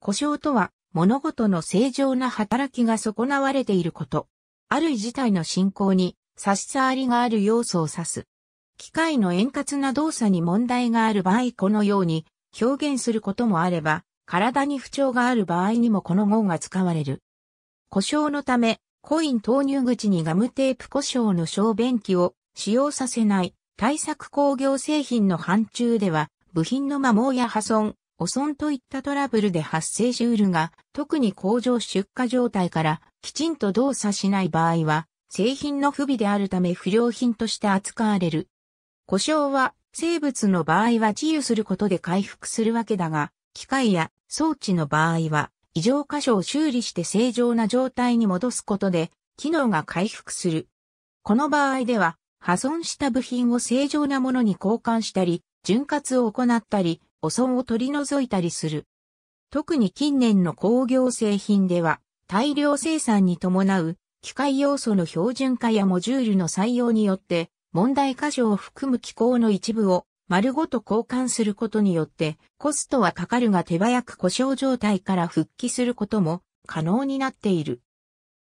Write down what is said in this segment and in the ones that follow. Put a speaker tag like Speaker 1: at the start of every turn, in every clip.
Speaker 1: 故障とは、物事の正常な働きが損なわれていること。ある事態の進行に差し障りがある要素を指す。機械の円滑な動作に問題がある場合このように表現することもあれば、体に不調がある場合にもこの号が使われる。故障のため、コイン投入口にガムテープ故障の小便器を使用させない対策工業製品の範疇では、部品の摩耗や破損、汚損といったトラブルで発生しうるが、特に工場出荷状態からきちんと動作しない場合は、製品の不備であるため不良品として扱われる。故障は、生物の場合は治癒することで回復するわけだが、機械や装置の場合は、異常箇所を修理して正常な状態に戻すことで、機能が回復する。この場合では、破損した部品を正常なものに交換したり、潤滑を行ったり、汚損を取り除いたりする。特に近年の工業製品では、大量生産に伴う機械要素の標準化やモジュールの採用によって、問題箇所を含む機構の一部を丸ごと交換することによって、コストはかかるが手早く故障状態から復帰することも可能になっている。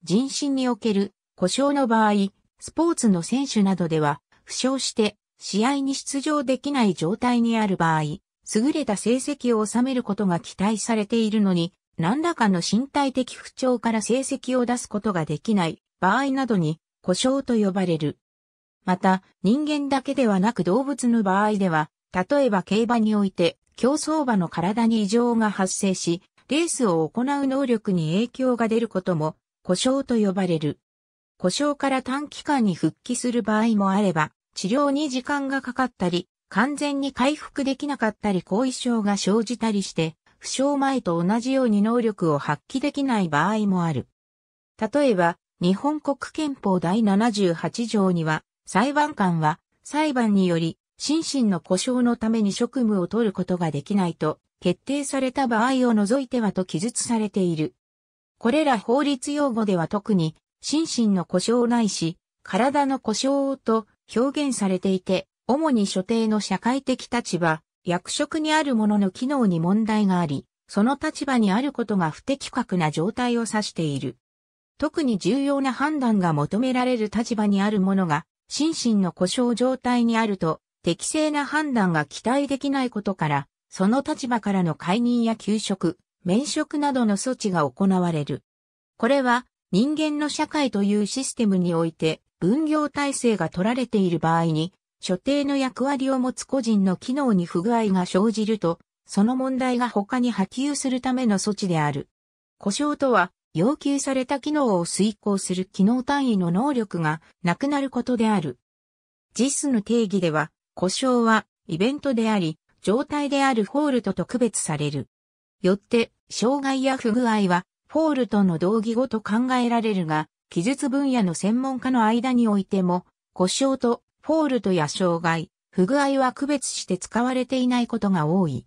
Speaker 1: 人身における故障の場合、スポーツの選手などでは、負傷して試合に出場できない状態にある場合、優れた成績を収めることが期待されているのに、何らかの身体的不調から成績を出すことができない場合などに故障と呼ばれる。また、人間だけではなく動物の場合では、例えば競馬において競走馬の体に異常が発生し、レースを行う能力に影響が出ることも故障と呼ばれる。故障から短期間に復帰する場合もあれば、治療に時間がかかったり、完全に回復できなかったり後遺症が生じたりして、負傷前と同じように能力を発揮できない場合もある。例えば、日本国憲法第78条には、裁判官は裁判により心身の故障のために職務を取ることができないと決定された場合を除いてはと記述されている。これら法律用語では特に心身の故障ないし体の故障と表現されていて主に所定の社会的立場、役職にある者の機能に問題があり、その立場にあることが不適格な状態を指している。特に重要な判断が求められる立場にある者が、心身の故障状態にあると、適正な判断が期待できないことから、その立場からの解任や休職、免職などの措置が行われる。これは、人間の社会というシステムにおいて、分業体制が取られている場合に、所定の役割を持つ個人の機能に不具合が生じると、その問題が他に波及するための措置である。故障とは、要求された機能を遂行する機能単位の能力がなくなることである。JIS の定義では、故障はイベントであり、状態であるフォールトと区別される。よって、障害や不具合は、フォールトの同義語と考えられるが、記述分野の専門家の間においても、故障とフォールトや障害、不具合は区別して使われていないことが多い。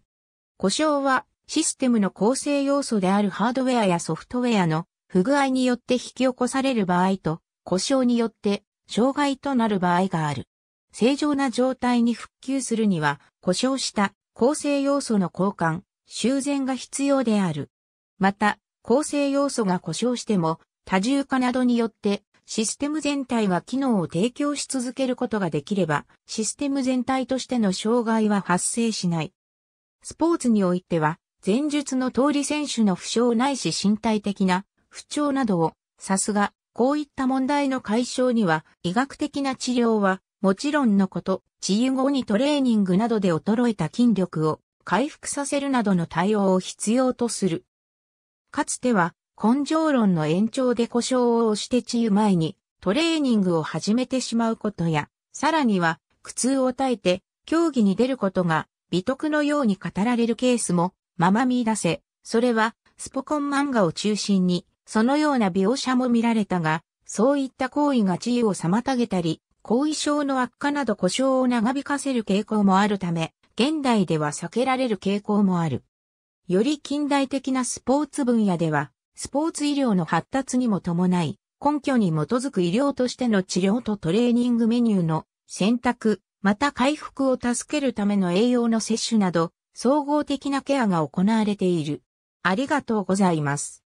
Speaker 1: 故障はシステムの構成要素であるハードウェアやソフトウェアの不具合によって引き起こされる場合と故障によって障害となる場合がある。正常な状態に復旧するには故障した構成要素の交換、修繕が必要である。また、構成要素が故障しても多重化などによってシステム全体が機能を提供し続けることができれば、システム全体としての障害は発生しない。スポーツにおいては、前述の通り選手の負傷ないし身体的な不調などをさすが、こういった問題の解消には、医学的な治療は、もちろんのこと、治癒後にトレーニングなどで衰えた筋力を回復させるなどの対応を必要とする。かつては、根性論の延長で故障を押して治癒前にトレーニングを始めてしまうことや、さらには苦痛を耐えて競技に出ることが美徳のように語られるケースもまま見出せ、それはスポコン漫画を中心にそのような描写も見られたが、そういった行為が治癒を妨げたり、後遺症の悪化など故障を長引かせる傾向もあるため、現代では避けられる傾向もある。より近代的なスポーツ分野では、スポーツ医療の発達にも伴い、根拠に基づく医療としての治療とトレーニングメニューの選択、また回復を助けるための栄養の摂取など、総合的なケアが行われている。ありがとうございます。